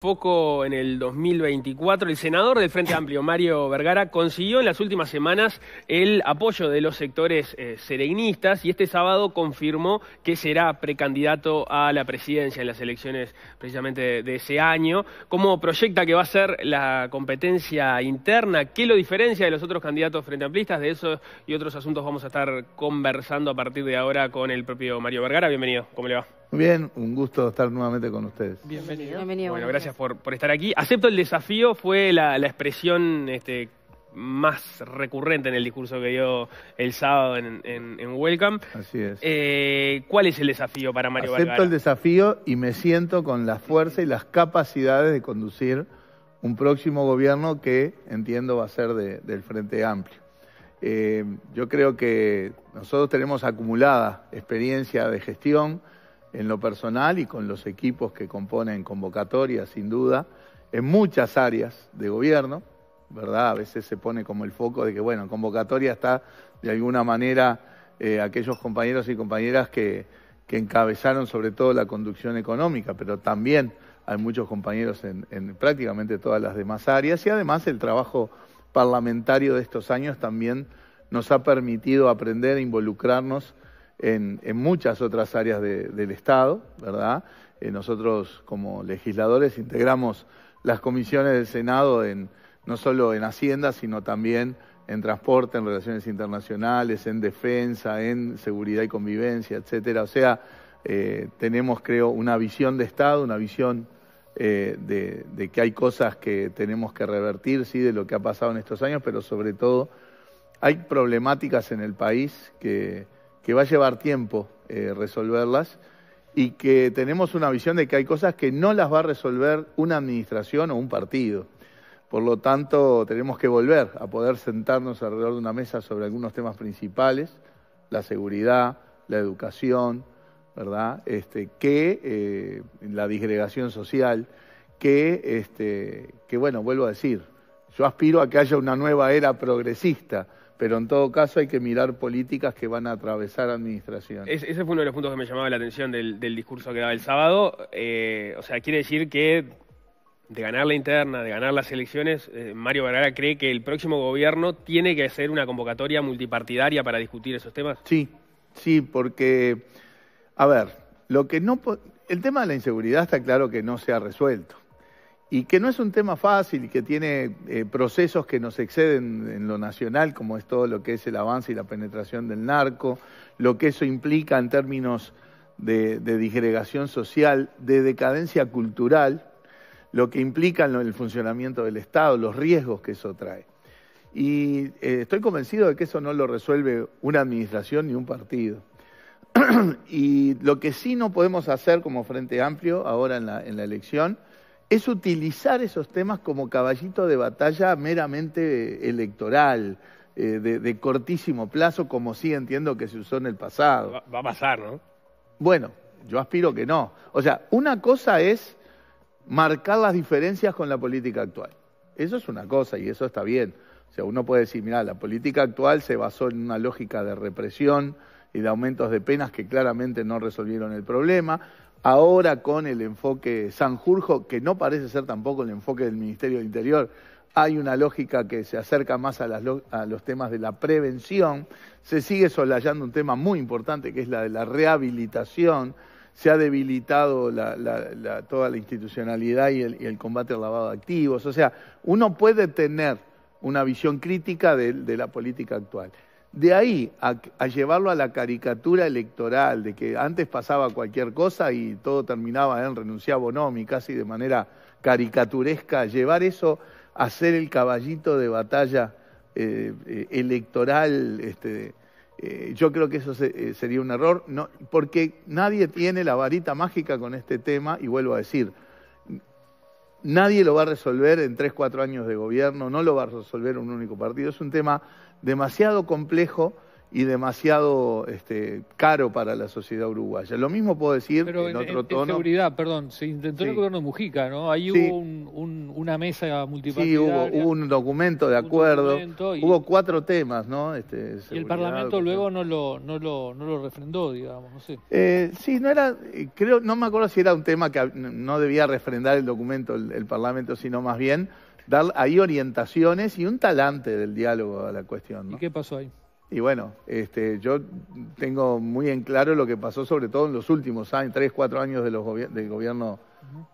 poco en el 2024, el senador del Frente Amplio, Mario Vergara, consiguió en las últimas semanas el apoyo de los sectores eh, sereinistas y este sábado confirmó que será precandidato a la presidencia en las elecciones precisamente de, ese año. ¿Cómo proyecta que va a ser la competencia interna? ¿Qué lo diferencia de los otros candidatos Frente Amplistas? De eso y otros asuntos vamos a estar conversando a partir de ahora con el propio Mario Vergara. Bienvenido, ¿cómo le va? Muy bien, un gusto estar nuevamente con ustedes. Bienvenido. bueno, gracias por, estar aquí. Acepto el desafío, fue la, expresión este, más recurrente en el discurso que dio el sábado en, en, Welcome. Así es. Eh, ¿Cuál es el desafío para Mario Acepto el desafío y me siento con la fuerza y las capacidades de conducir un próximo gobierno que entiendo va a ser del Frente Amplio. Eh, yo creo que nosotros tenemos acumulada experiencia de gestión, en lo personal y con los equipos que componen convocatoria, sin duda, en muchas áreas de gobierno, ¿verdad? A veces se pone como el foco de que, bueno, convocatoria está de alguna manera eh, aquellos compañeros y compañeras que, encabezaron sobre todo la conducción económica, pero también hay muchos compañeros en, en prácticamente todas las demás áreas y además el trabajo parlamentario de estos años también nos ha permitido aprender e involucrarnos en, muchas otras áreas del Estado, ¿verdad? Eh, nosotros como legisladores integramos las comisiones del Senado en, no solo en Hacienda, sino también en transporte, en relaciones internacionales, en defensa, en seguridad y convivencia, etcétera. O sea, eh, tenemos, creo, una visión de Estado, una visión eh, de, que hay cosas que tenemos que revertir, sí, de lo que ha pasado en estos años, pero sobre todo hay problemáticas en el país que que va a llevar tiempo eh, resolverlas y que tenemos una visión de que hay cosas que no las va a resolver una administración o un partido. Por lo tanto, tenemos que volver a poder sentarnos alrededor de una mesa sobre algunos temas principales, la seguridad, la educación, ¿verdad? Este, que eh, la disgregación social, que, este, que bueno, vuelvo a decir, yo aspiro a que haya una nueva era progresista, pero en todo caso hay que mirar políticas que van a atravesar administración. ese fue uno de los puntos que me llamaba la atención del, discurso que daba el sábado. Eh, o sea, quiere decir que de ganar la interna, de ganar las elecciones, eh, Mario Vergara cree que el próximo gobierno tiene que hacer una convocatoria multipartidaria para discutir esos temas. Sí, sí, porque, a ver, lo que no... El tema de la inseguridad está claro que no se ha resuelto y que no es un tema fácil y que tiene eh, procesos que nos exceden en lo nacional, como es todo lo que es el avance y la penetración del narco, lo que eso implica en términos de, disgregación social, de decadencia cultural, lo que implica en el funcionamiento del Estado, los riesgos que eso trae. Y eh, estoy convencido de que eso no lo resuelve una administración ni un partido. y lo que sí no podemos hacer como Frente Amplio ahora en la, en la elección es utilizar esos temas como caballito de batalla meramente electoral, eh, de, cortísimo plazo, como sí entiendo que se usó en el pasado. va, a pasar, ¿no? Bueno, yo aspiro que no. O sea, una cosa es marcar las diferencias con la política actual. Eso es una cosa y eso está bien. O sea, uno puede decir, mira, la política actual se basó en una lógica de represión y de aumentos de penas que claramente no resolvieron el problema ahora con el enfoque Sanjurjo, que no parece ser tampoco el enfoque del Ministerio del Interior. Hay una lógica que se acerca más a, los temas de la prevención. Se sigue solayando un tema muy importante que es la de la rehabilitación. Se ha debilitado toda la institucionalidad y el, combate al lavado de activos. O sea, uno puede tener una visión crítica de la política actual. De ahí a, llevarlo a la caricatura electoral, de que antes pasaba cualquier cosa y todo terminaba en renunciar a Bonomi, casi de manera caricaturesca, llevar eso a ser el caballito de batalla eh, eh, electoral, este, eh, yo creo que eso sería un error, porque nadie tiene la varita mágica con este tema, y vuelvo a decir, Nadie lo va a resolver en tres, cuatro años de gobierno, no lo va a resolver un único partido. Es un tema demasiado complejo y demasiado este, caro para la sociedad uruguaya. Lo mismo puedo decir en, otro tono. seguridad, perdón, se intentó el gobierno de Mujica, ¿no? Ahí hubo una mesa multipartidaria. Sí, hubo, un documento de acuerdo. hubo cuatro temas, ¿no? Este, y el Parlamento luego no lo, no, lo, no lo refrendó, digamos, no sé. Eh, sí, no era, eh, creo, no me acuerdo si era un tema que no debía refrendar el documento el, Parlamento, sino más bien dar ahí orientaciones y un talante del diálogo a la cuestión. ¿no? ¿Y qué pasó ahí? Y bueno, este, yo tengo muy en claro lo que pasó, sobre todo en los últimos años, tres, cuatro años de los del gobierno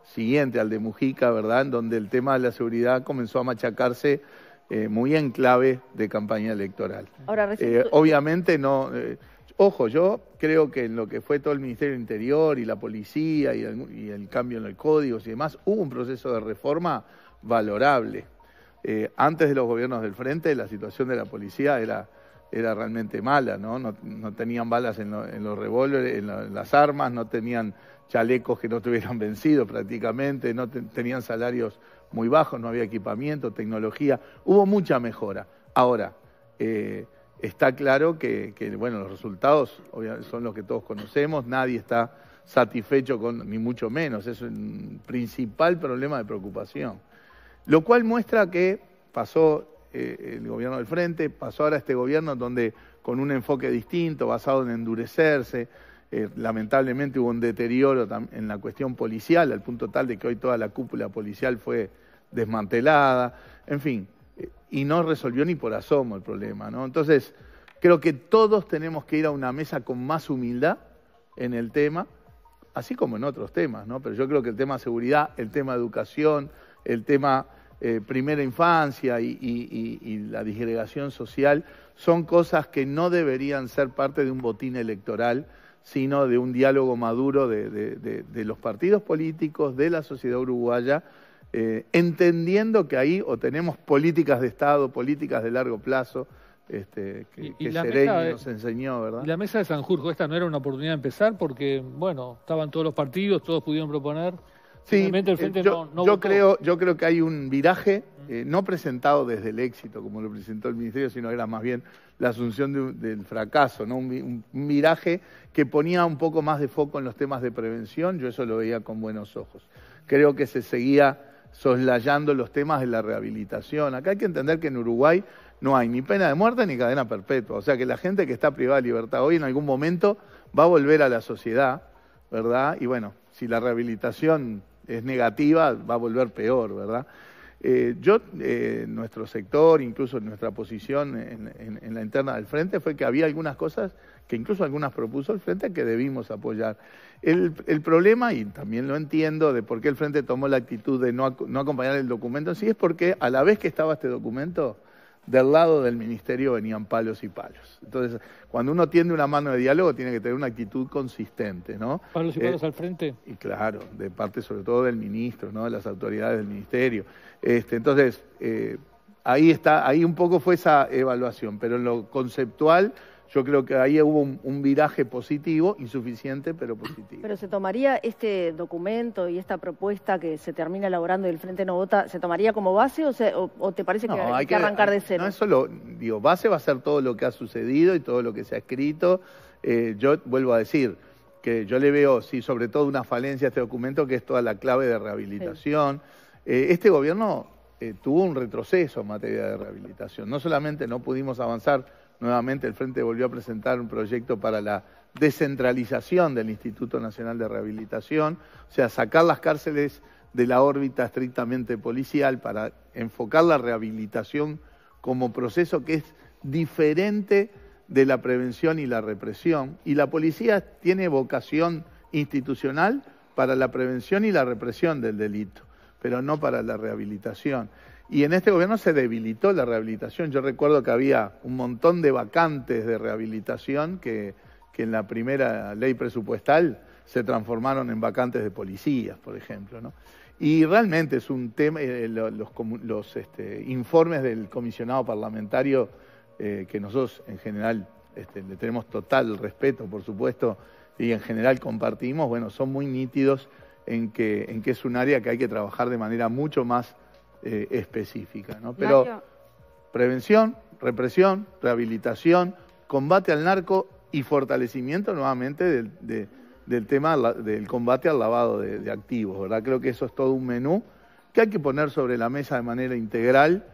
siguiente al de Mujica, ¿verdad? En donde el tema de la seguridad comenzó a machacarse eh, muy en clave de campaña electoral. Ahora, recién... Eh, obviamente no. Eh, ojo, yo creo que en lo que fue todo el Ministerio del Interior y la policía y el cambio en los códigos y demás, hubo un proceso de reforma valorable. antes de los gobiernos del frente, la situación de la policía era era realmente mala, ¿no? No, tenían balas en, los revólveres, en, las armas, no tenían chalecos que no estuvieran vencido prácticamente, no tenían salarios muy bajos, no había equipamiento, tecnología, hubo mucha mejora. Ahora, eh, está claro que, bueno, los resultados son los que todos conocemos, nadie está satisfecho con, ni mucho menos, es el principal problema de preocupación. Lo cual muestra que pasó eh, el gobierno del frente, pasó ahora este gobierno donde con un enfoque distinto, basado en endurecerse, eh, lamentablemente hubo un deterioro en la cuestión policial, al punto tal de que hoy toda la cúpula policial fue desmantelada, en fin, eh, y no resolvió ni por asomo el problema, ¿no? Entonces, creo que todos tenemos que ir a una mesa con más humildad en el tema, así como en otros temas, ¿no? Pero yo creo que el tema de seguridad, el tema de educación, el tema eh, primera infancia y, la disgregación social son cosas que no deberían ser parte de un botín electoral, sino de un diálogo maduro de, los partidos políticos, de la sociedad uruguaya, eh, entendiendo que ahí o tenemos políticas de Estado, políticas de largo plazo, este, que, nos enseñó, ¿verdad? la mesa de Sanjurjo, esta no era una oportunidad de empezar porque, bueno, estaban todos los partidos, todos pudieron proponer. Sí, eh, yo, creo, que hay un viraje eh, no presentado desde el éxito, como lo presentó el Ministerio, sino era más bien la asunción del fracaso, ¿no? un, viraje que ponía un poco más de foco en los temas de prevención, yo eso lo veía con buenos ojos. Creo que se seguía soslayando los temas de la rehabilitación. Acá hay que entender que en Uruguay no hay ni pena de muerte ni cadena perpetua, o sea que la gente que está privada de libertad hoy en algún momento va a volver a la sociedad, ¿verdad? Y bueno, si la rehabilitación es negativa, va a volver peor, ¿verdad? Eh, yo, eh, nuestro sector, incluso nuestra posición en, la interna del Frente fue que había algunas cosas, que incluso algunas propuso el Frente, que debimos apoyar. El, problema, y también lo entiendo, de por qué el Frente tomó la actitud de no, no acompañar el documento, sí es porque a la vez que estaba este documento, del lado del ministerio venían palos y palos. Entonces, cuando uno tiende una mano de diálogo, tiene que tener una actitud consistente, ¿no? Palos y eh, palos al frente. Y claro, de parte sobre todo del ministro, ¿no? De las autoridades del ministerio. Este, entonces, eh, ahí está, ahí un poco fue esa evaluación, pero en lo conceptual yo creo que ahí hubo un, viraje positivo, insuficiente, pero positivo. Pero se tomaría este documento y esta propuesta que se termina elaborando y el Frente No Vota, ¿se tomaría como base o, te parece que hay, que, arrancar de cero? No, eso lo, digo, base va a ser todo lo que ha sucedido y todo lo que se ha escrito. Eh, yo vuelvo a decir que yo le veo, sí, sobre todo una falencia a este documento, que es toda la clave de rehabilitación. Eh, este gobierno eh, tuvo un retroceso en materia de rehabilitación. No solamente no pudimos avanzar nuevamente el Frente volvió a presentar un proyecto para la descentralización del Instituto Nacional de Rehabilitación, o sea, sacar las cárceles de la órbita estrictamente policial para enfocar la rehabilitación como proceso que es diferente de la prevención y la represión. Y la policía tiene vocación institucional para la prevención y la represión del delito, pero no para la rehabilitación. Y en este gobierno se debilitó la rehabilitación. Yo recuerdo que había un montón de vacantes de rehabilitación que, que en la primera ley presupuestal se transformaron en vacantes de policías, por ejemplo. ¿no? Y realmente es un tema, eh, los, este, informes del comisionado parlamentario, eh, que nosotros en general este, le tenemos total respeto, por supuesto, y en general compartimos, bueno, son muy nítidos en que, en que es un área que hay que trabajar de manera mucho más eh, específica. ¿no? Pero prevención, represión, rehabilitación, combate al narco y fortalecimiento nuevamente del, tema del combate al lavado de, activos. ¿verdad? Creo que eso es todo un menú que hay que poner sobre la mesa de manera integral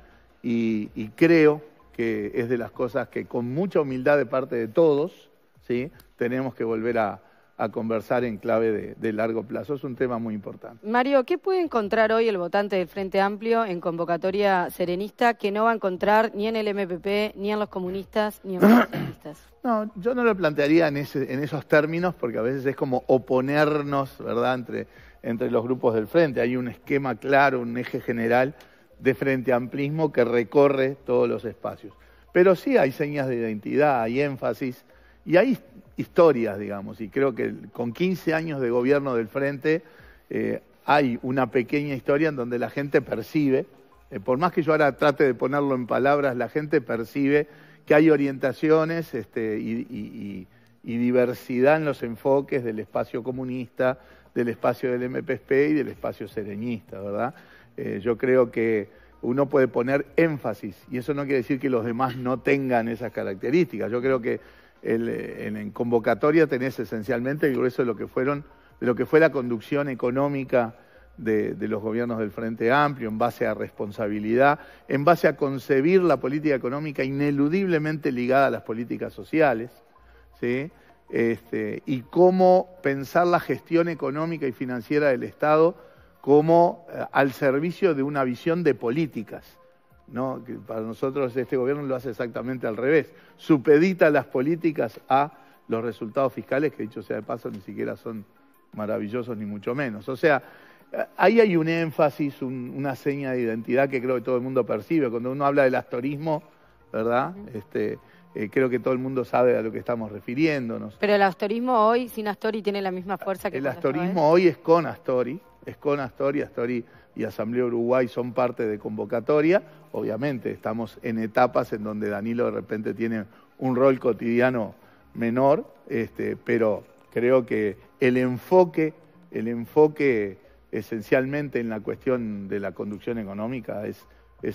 y, y creo que es de las cosas que con mucha humildad de parte de todos ¿sí? tenemos que volver a, a conversar en clave de, largo plazo. Es un tema muy importante. Mario, ¿qué puede encontrar hoy el votante del Frente Amplio en convocatoria serenista que no va a encontrar ni en el MPP, ni en los comunistas, ni en los socialistas? No, yo no lo plantearía en, ese, en esos términos porque a veces es como oponernos, ¿verdad?, entre, entre los grupos del Frente. Hay un esquema claro, un eje general de Frente Amplismo que recorre todos los espacios. Pero sí hay señas de identidad, hay énfasis y hay historias, digamos, y creo que con 15 años de gobierno del frente eh, hay una pequeña historia en donde la gente percibe, eh, por más que yo ahora trate de ponerlo en palabras, la gente percibe que hay orientaciones este, y, diversidad en los enfoques del espacio comunista, del espacio del MPSP y del espacio sereñista, ¿verdad? Eh, yo creo que uno puede poner énfasis y eso no quiere decir que los demás no tengan esas características. Yo creo que eh, en, convocatoria tenés esencialmente el grueso de lo que fueron, lo que fue la conducción económica de, los gobiernos del Frente Amplio, en base a responsabilidad, en base a concebir la política económica ineludiblemente ligada a las políticas sociales, este, y cómo pensar la gestión económica y financiera del Estado como eh, al servicio de una visión de políticas que para nosotros este gobierno lo hace exactamente al revés, supedita las políticas a los resultados fiscales, que dicho sea de paso, ni siquiera son maravillosos, ni mucho menos. O sea, ahí hay un énfasis, una seña de identidad que creo que todo el mundo percibe. Cuando uno habla del astorismo, ¿verdad? Este, eh, creo que todo el mundo sabe a lo que estamos refiriéndonos. Pero el astorismo hoy, sin Astori, tiene la misma fuerza que El astorismo hoy es con Astori, es con Astori, Astori y Asamblea Uruguay son parte de convocatoria. Obviamente estamos en etapas en donde Danilo de repente tiene un rol cotidiano menor, este, pero creo que el enfoque, el enfoque esencialmente en la cuestión de la conducción económica es,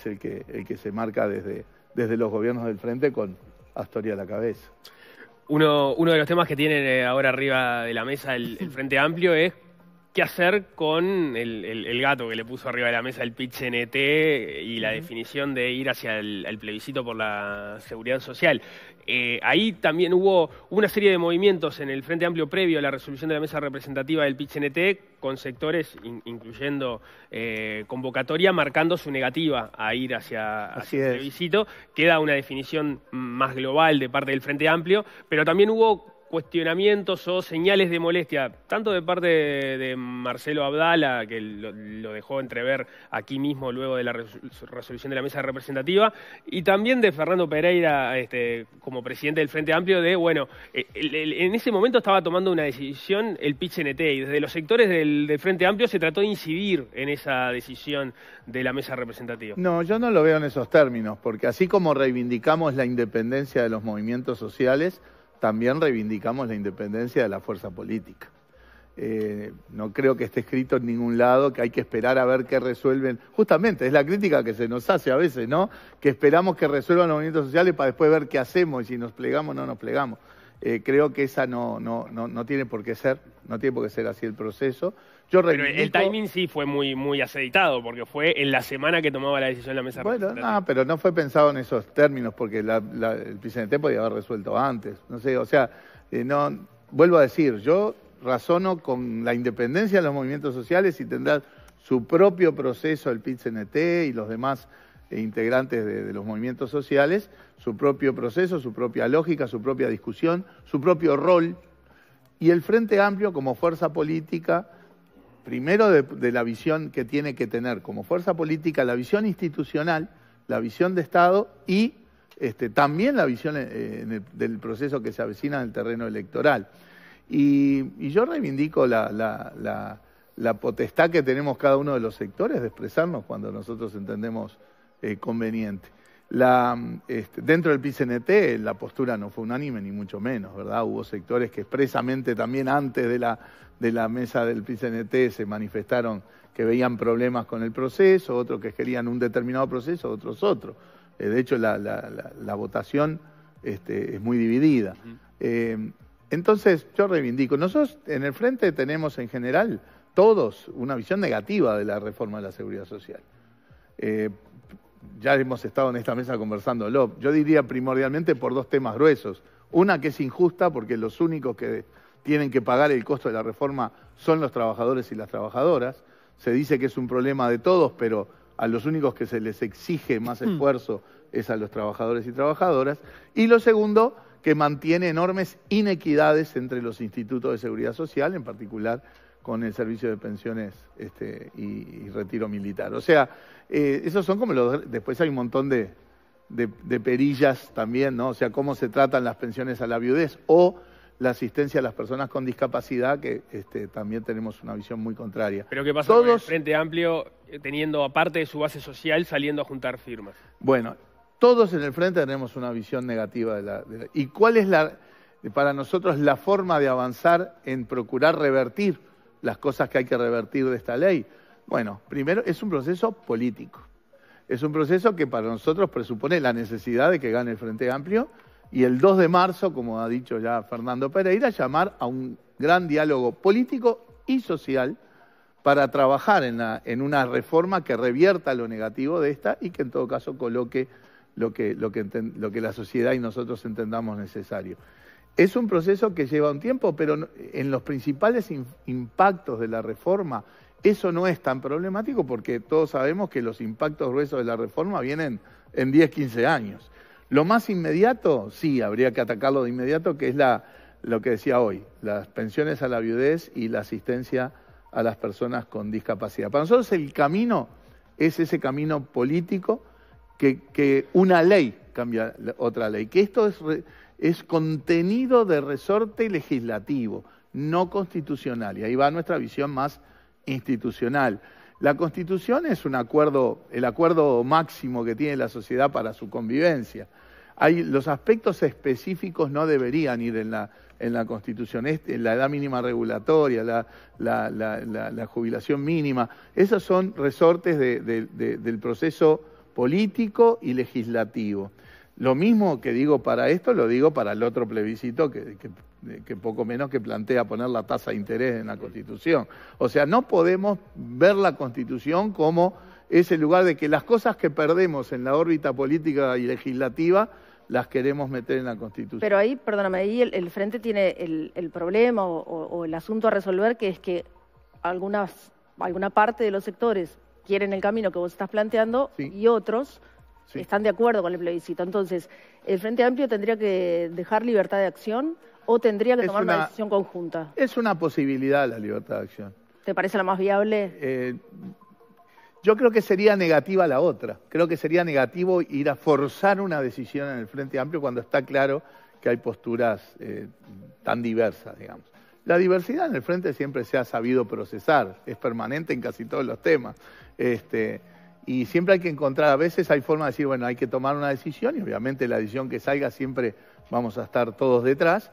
el, que, el que se marca desde, desde los gobiernos del frente con Astoria a la cabeza. Uno, de los temas que tienen eh, ahora arriba de la mesa el Frente Amplio es qué hacer con el, gato que le puso arriba de la mesa el pitch NT y la definición de ir hacia el, plebiscito por la seguridad social. Eh, ahí también hubo una serie de movimientos en el Frente Amplio previo a la resolución de la mesa representativa del pitch NT con sectores, incluyendo eh, convocatoria, marcando su negativa a ir hacia el plebiscito. Queda una definición más global de parte del Frente Amplio, pero también hubo cuestionamientos o señales de molestia, tanto de parte de Marcelo Abdala, que lo, dejó entrever aquí mismo luego de la resolución de la mesa representativa, y también de Fernando Pereira este, como presidente del Frente Amplio, de, bueno, eh, en ese momento estaba tomando una decisión el pitch y desde los sectores del, del, Frente Amplio se trató de incidir en esa decisión de la mesa representativa. No, yo no lo veo en esos términos, porque así como reivindicamos la independencia de los movimientos sociales, también reivindicamos la independencia de la fuerza política. Eh, no creo que esté escrito en ningún lado, que hay que esperar a ver qué resuelven. Justamente, es la crítica que se nos hace a veces, ¿no? Que esperamos que resuelvan los movimientos sociales para después ver qué hacemos y si nos plegamos o no nos plegamos. Eh, creo que esa no, no, no, no, tiene por qué ser, no tiene por qué ser así el proceso. Yo Pero el timing sí fue muy, muy aceitado, porque fue en la semana que tomaba la decisión la mesa. Bueno, no, pero no fue pensado en esos términos, porque el presidente podía haber resuelto antes. No sé, o sea, eh, no, vuelvo a decir, yo razono con la independencia de los movimientos sociales y tendrá su propio proceso el pit y los demás eh, integrantes de los movimientos sociales su propio proceso, su propia lógica, su propia discusión, su propio rol, y el Frente Amplio como fuerza política, primero de, la visión que tiene que tener como fuerza política, la visión institucional, la visión de Estado y este, también la visión eh, del proceso que se avecina en el terreno electoral. Y, yo reivindico la, potestad que tenemos cada uno de los sectores de expresarnos cuando nosotros entendemos eh, conveniente. Este, dentro del PCNT la postura no fue unánime, ni mucho menos, ¿verdad? Hubo sectores que expresamente también antes de la, mesa del PCNT se manifestaron que veían problemas con el proceso, otros que querían un determinado proceso, otros otros, eh, de hecho, la, votación este, es muy dividida. Eh, entonces, yo reivindico, nosotros en el frente tenemos en general todos una visión negativa de la reforma de la seguridad social. Eh, ya hemos estado en esta mesa conversándolo, yo diría primordialmente por dos temas gruesos. Una que es injusta porque los únicos que tienen que pagar el costo de la reforma son los trabajadores y las trabajadoras. Se dice que es un problema de todos, pero a los únicos que se les exige más mm. esfuerzo es a los trabajadores y trabajadoras. Y lo segundo, que mantiene enormes inequidades entre los institutos de seguridad social, en particular con el servicio de pensiones este, y, retiro militar. O sea, eh, esos son como los... Después hay un montón de, perillas también, ¿no? O sea, cómo se tratan las pensiones a la viudez o la asistencia a las personas con discapacidad, que este, también tenemos una visión muy contraria. Pero ¿qué pasa Todos... con el Frente Amplio eh, teniendo aparte de su base social saliendo a juntar firmas? Bueno, todos en el frente tenemos una visión negativa de y cuál es la para nosotros la forma de avanzar en procurar revertir las cosas que hay que revertir de esta ley? Bueno, primero es un proceso político. Es un proceso que para nosotros presupone la necesidad de que gane el Frente Amplio y el 2 de marzo, como ha dicho ya Fernando Pereira, llamar a un gran diálogo político y social para trabajar en, una reforma que revierta lo negativo de esta y que en todo caso coloque lo que la sociedad y nosotros entendamos necesario. Es un proceso que lleva un tiempo, pero en los principales impactos de la reforma eso no es tan problemático porque todos sabemos que los impactos gruesos de la reforma vienen en 10, 15 años. Lo más inmediato, sí, habría que atacarlo de inmediato, que es lo que decía hoy, las pensiones a la viudez y la asistencia a las personas con discapacidad. Para nosotros el camino es ese camino político que, una ley cambia otra ley, que esto es es contenido de resorte legislativo, no constitucional. Y ahí va nuestra visión más institucional. La Constitución es un acuerdo, el acuerdo máximo que tiene la sociedad para su convivencia. Hay, los aspectos específicos no deberían ir en la, en la Constitución, en este, la edad mínima regulatoria, la, jubilación mínima. Esos son resortes del proceso político y legislativo. Lo mismo que digo para esto, lo digo para el otro plebiscito que, poco menos que plantea poner la tasa de interés en la Constitución. O sea, no podemos ver la Constitución como ese lugar de que las cosas que perdemos en la órbita política y legislativa las queremos meter en la Constitución. Pero ahí, perdóname, ahí el, Frente tiene el, problema o, el asunto a resolver que es que algunas, alguna parte de los sectores quieren el camino que vos estás planteando y otros están de acuerdo con el plebiscito. Entonces, ¿el Frente Amplio tendría que dejar libertad de acción o tendría que tomar una, una, decisión conjunta? Es una posibilidad la libertad de acción. ¿Te parece la más viable? Eh, yo creo que sería negativa la otra. Creo que sería negativo ir a forzar una decisión en el Frente Amplio cuando está claro que hay posturas eh, tan diversas, digamos. La diversidad en el frente siempre se ha sabido procesar, es permanente en casi todos los temas. Este, y siempre hay que encontrar, a veces hay forma de decir, bueno, hay que tomar una decisión y obviamente la decisión que salga siempre vamos a estar todos detrás.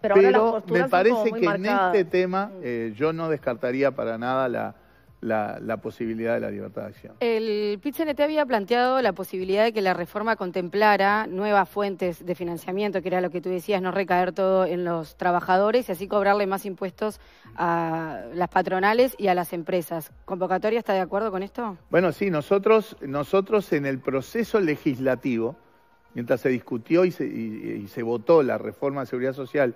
Pero, me parece que en este tema mm. eh, yo no descartaría para nada la, la, posibilidad de la libertad de acción. El PITCNT había planteado la posibilidad de que la reforma contemplara nuevas fuentes de financiamiento, que era lo que tú decías, no recaer todo en los trabajadores y así cobrarle más impuestos a las patronales y a las empresas. ¿Convocatoria está de acuerdo con esto? Bueno, sí, nosotros, nosotros en el proceso legislativo, mientras se discutió y se, y se votó la reforma de seguridad social,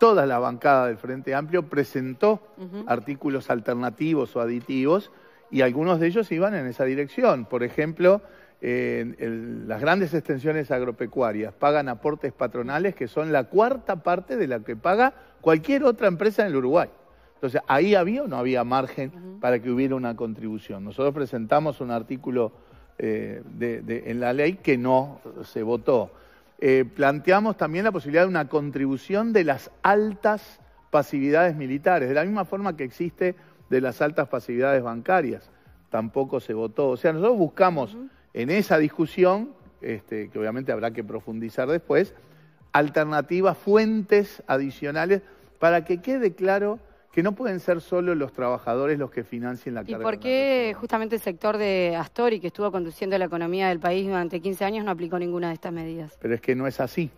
toda la bancada del Frente Amplio presentó artículos alternativos o aditivos y algunos de ellos iban en esa dirección. Por ejemplo, las grandes extensiones agropecuarias pagan aportes patronales que son la cuarta parte de la que paga cualquier otra empresa en el Uruguay. Entonces, ahí había o no había margen para que hubiera una contribución. Nosotros presentamos un artículo eh, en la ley que no se votó. Eh, planteamos también la posibilidad de una contribución de las altas pasividades militares, de la misma forma que existe de las altas pasividades bancarias. Tampoco se votó. O sea, nosotros buscamos en esa discusión, este, que obviamente habrá que profundizar después, alternativas, fuentes adicionales, para que quede claro que no pueden ser solo los trabajadores los que financien la carga. ¿Y por qué justamente el sector de Astori, que estuvo conduciendo la economía del país durante 15 años, no aplicó ninguna de estas medidas? Pero es que no es así.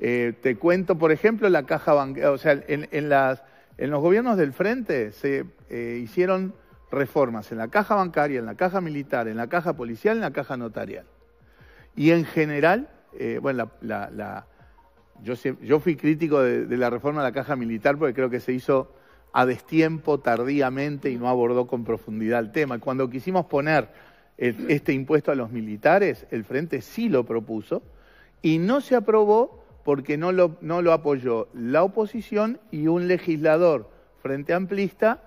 Eh, te cuento, por ejemplo, la caja bancaria, o sea, en, en, las, en los gobiernos del frente se eh, hicieron reformas en la caja bancaria, en la caja militar, en la caja policial, en la caja notarial. Y en general, eh, bueno, la yo, fui crítico de, la reforma de la caja militar porque creo que se hizo a destiempo, tardíamente y no abordó con profundidad el tema. Cuando quisimos poner este impuesto a los militares, el Frente sí lo propuso y no se aprobó porque no lo, apoyó la oposición y un legislador frente amplista,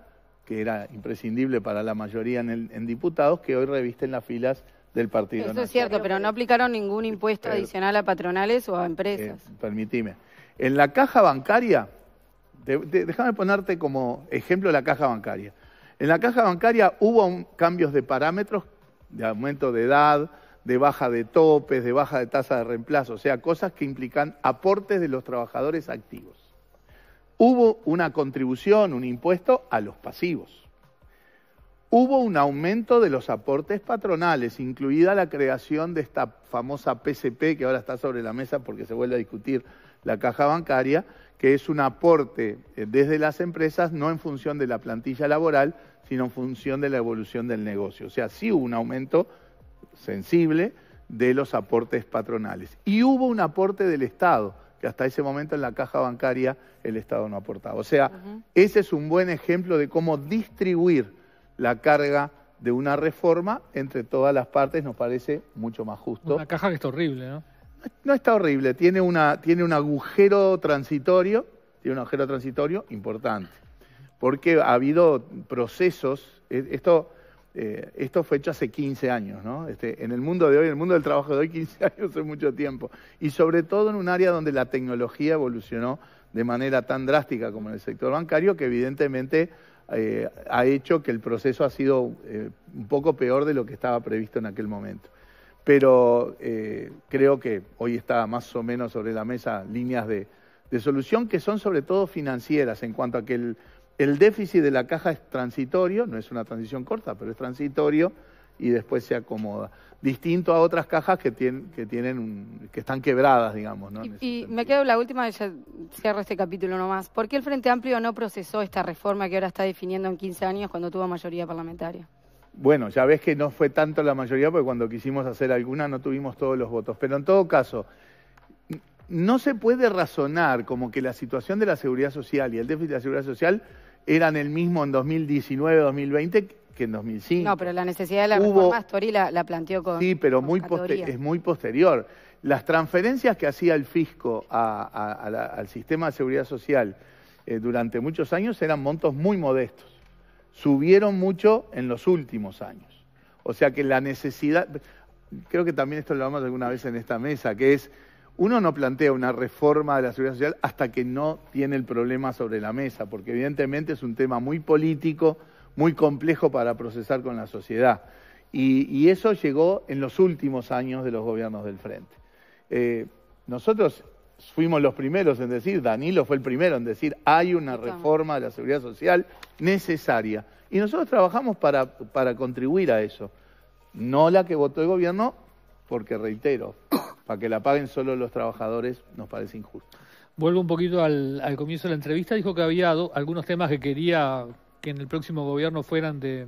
que era imprescindible para la mayoría en, en diputados, que hoy revisten las filas partido. Eso es cierto, pero no aplicaron ningún impuesto adicional a patronales o a empresas. Eh, permitime. En la caja bancaria, déjame ponerte como ejemplo la caja bancaria. En la caja bancaria hubo cambios de parámetros, de aumento de edad, de baja de topes, de baja de tasa de reemplazo, o sea, cosas que implican aportes de los trabajadores activos. Hubo una contribución, un impuesto a los pasivos. Hubo un aumento de los aportes patronales, incluida la creación de esta famosa PCP, que ahora está sobre la mesa porque se vuelve a discutir la caja bancaria, que es un aporte eh, desde las empresas, no en función de la plantilla laboral, sino en función de la evolución del negocio. O sea, sí hubo un aumento sensible de los aportes patronales. Y hubo un aporte del Estado, que hasta ese momento en la caja bancaria el Estado no aportaba. O sea, ese es un buen ejemplo de cómo distribuir la carga de una reforma entre todas las partes nos parece mucho más justo. Una caja que está horrible, ¿no? No, está horrible, tiene, una, tiene un agujero transitorio, tiene un agujero transitorio importante, porque ha habido procesos, eh, esto, eh, esto fue hecho hace 15 años, ¿no? Este, en el mundo de hoy, en el mundo del trabajo de hoy, 15 años es mucho tiempo, y sobre todo en un área donde la tecnología evolucionó de manera tan drástica como en el sector bancario, que evidentemente eh, ha hecho que el proceso ha sido eh, un poco peor de lo que estaba previsto en aquel momento. Pero eh, creo que hoy está más o menos sobre la mesa líneas de, solución que son sobre todo financieras en cuanto a que el déficit de la caja es transitorio, no es una transición corta, pero es transitorio y después se acomoda. Distinto a otras cajas que, tienen, que, tienen que están quebradas, digamos. ¿no? Y, me quedo la última, ya cierro este capítulo nomás. ¿Por qué el Frente Amplio no procesó esta reforma que ahora está definiendo en 15 años cuando tuvo mayoría parlamentaria? Bueno, ya ves que no fue tanto la mayoría porque cuando quisimos hacer alguna no tuvimos todos los votos. Pero en todo caso, no se puede razonar como que la situación de la seguridad social y el déficit de la seguridad social eran el mismo en 2019-2020 en 2005. No, pero la necesidad de la reforma la, planteó con Sí, pero muy es muy posterior. Las transferencias que hacía el fisco al sistema de seguridad social eh, durante muchos años eran montos muy modestos. Subieron mucho en los últimos años. O sea que la necesidad, creo que también esto lo hablamos alguna vez en esta mesa, que es, uno no plantea una reforma de la seguridad social hasta que no tiene el problema sobre la mesa, porque evidentemente es un tema muy político muy complejo para procesar con la sociedad. Y, eso llegó en los últimos años de los gobiernos del Frente. Eh, nosotros fuimos los primeros en decir, Danilo fue el primero en decir, hay una reforma de la seguridad social necesaria. Y nosotros trabajamos para, para contribuir a eso. No la que votó el gobierno, porque reitero, para que la paguen solo los trabajadores nos parece injusto. Vuelvo un poquito al, comienzo de la entrevista, dijo que había algunos temas que quería que en el próximo gobierno fueran de,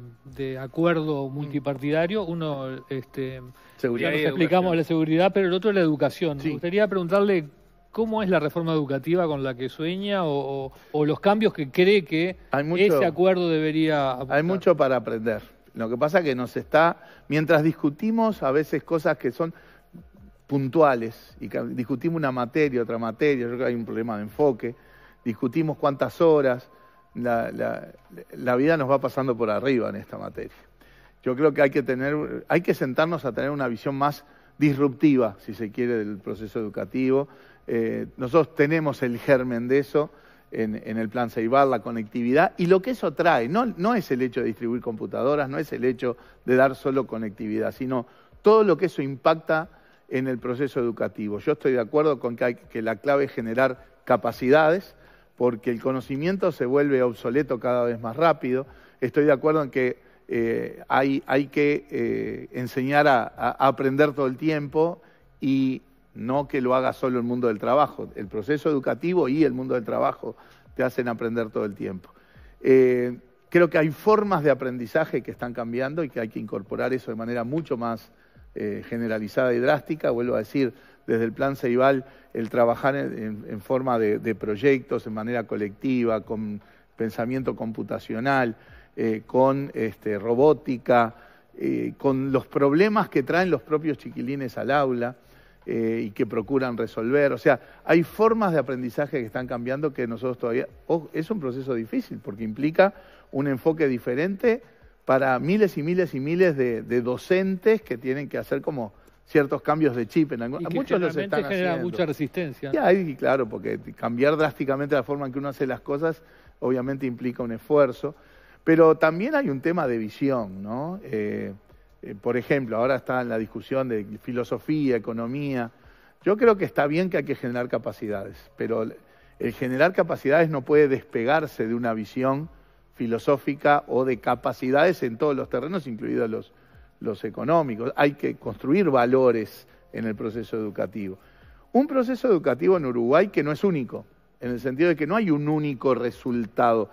acuerdo mm. multipartidario. Uno, este, ya nos explicamos la seguridad, pero el otro es la educación. Me gustaría preguntarle cómo es la reforma educativa con la que sueña o, los cambios que cree que ese acuerdo debería Hay mucho para aprender. Lo que pasa es que nos está, mientras discutimos a veces cosas que son puntuales, y discutimos una materia, otra materia, yo creo que hay un problema de enfoque, discutimos cuántas horas, la, vida nos va pasando por arriba en esta materia. Yo creo que hay que, tener, hay que sentarnos a tener una visión más disruptiva, si se quiere, del proceso educativo. Eh, nosotros tenemos el germen de eso en, el plan Ceibar, la conectividad, y lo que eso trae, no, es el hecho de distribuir computadoras, no es el hecho de dar solo conectividad, sino todo lo que eso impacta en el proceso educativo. Yo estoy de acuerdo con que, que la clave es generar capacidades, porque el conocimiento se vuelve obsoleto cada vez más rápido. Estoy de acuerdo en que eh, hay, que eh, enseñar a, aprender todo el tiempo y no que lo haga solo el mundo del trabajo. El proceso educativo y el mundo del trabajo te hacen aprender todo el tiempo. Eh, creo que hay formas de aprendizaje que están cambiando y que hay que incorporar eso de manera mucho más eh, generalizada y drástica, vuelvo a decir, desde el plan Ceibal, el trabajar en, forma de, proyectos, en manera colectiva, con pensamiento computacional, eh, con este, robótica, eh, con los problemas que traen los propios chiquilines al aula y que procuran resolver. O sea, hay formas de aprendizaje que están cambiando que nosotros todavía... es un proceso difícil porque implica un enfoque diferente para miles y miles y miles de, docentes que tienen que hacer como ciertos cambios de chip en algunos. Muchos los están genera mucha resistencia. Y claro, porque cambiar drásticamente la forma en que uno hace las cosas obviamente implica un esfuerzo. Pero también hay un tema de visión, ¿no? Eh, eh, por ejemplo, ahora está en la discusión de filosofía, economía. Yo creo que está bien que hay que generar capacidades, pero el generar capacidades no puede despegarse de una visión filosófica o de capacidades en todos los terrenos, incluidos los, económicos. Hay que construir valores en el proceso educativo. Un proceso educativo en Uruguay que no es único, en el sentido de que no hay un único resultado.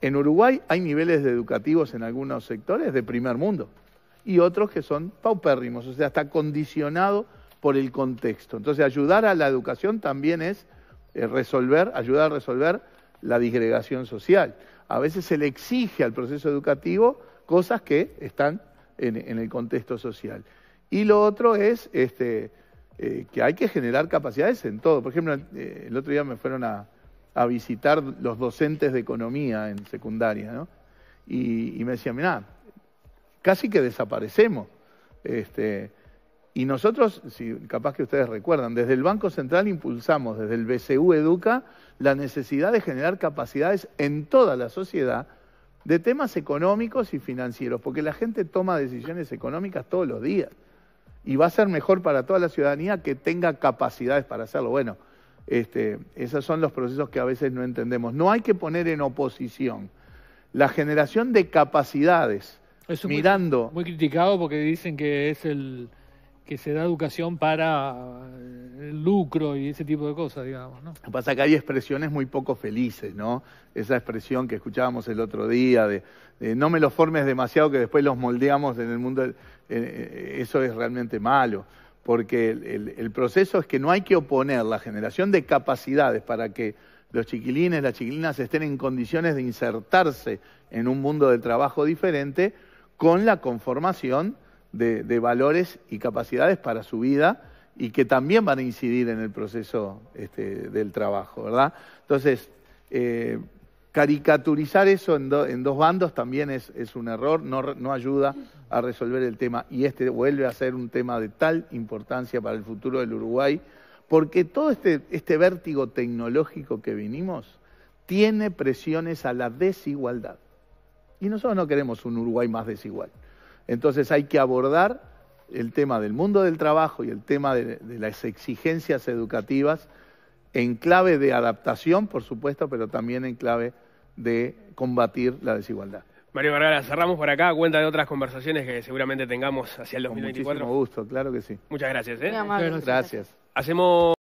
En Uruguay hay niveles educativos en algunos sectores de primer mundo y otros que son paupérrimos, o sea, está condicionado por el contexto. Entonces, ayudar a la educación también es eh, resolver, ayudar a resolver la disgregación social a veces se le exige al proceso educativo cosas que están en, el contexto social. Y lo otro es este, eh, que hay que generar capacidades en todo. Por ejemplo, eh, el otro día me fueron a, visitar los docentes de economía en secundaria, ¿no? Y, me decían, mirá, casi que desaparecemos. Este, y nosotros, si capaz que ustedes recuerdan, desde el Banco Central impulsamos desde el BCU Educa la necesidad de generar capacidades en toda la sociedad de temas económicos y financieros, porque la gente toma decisiones económicas todos los días y va a ser mejor para toda la ciudadanía que tenga capacidades para hacerlo. Bueno, este, esos son los procesos que a veces no entendemos. No hay que poner en oposición la generación de capacidades, mirando... muy criticado porque dicen que es el que se da educación para eh, el lucro y ese tipo de cosas, digamos. ¿no? Lo que pasa es que hay expresiones muy poco felices, ¿no? Esa expresión que escuchábamos el otro día de, no me los formes demasiado que después los moldeamos en el mundo, eh, eh, eso es realmente malo, porque el, el proceso es que no hay que oponer la generación de capacidades para que los chiquilines, las chiquilinas estén en condiciones de insertarse en un mundo de trabajo diferente con la conformación de, valores y capacidades para su vida y que también van a incidir en el proceso este, del trabajo, ¿verdad? Entonces, eh, caricaturizar eso en, dos bandos también es, un error, no, ayuda a resolver el tema y este vuelve a ser un tema de tal importancia para el futuro del Uruguay, porque todo este, este vértigo tecnológico que vinimos tiene presiones a la desigualdad. Y nosotros no queremos un Uruguay más desigual. Entonces hay que abordar el tema del mundo del trabajo y el tema de, las exigencias educativas en clave de adaptación, por supuesto, pero también en clave de combatir la desigualdad. Mario Vergara, cerramos por acá. Cuenta de otras conversaciones que seguramente tengamos hacia el 2024. Con muchísimo gusto, claro que sí. Muchas gracias. ¿eh? Muchas gracias. gracias. Hacemos.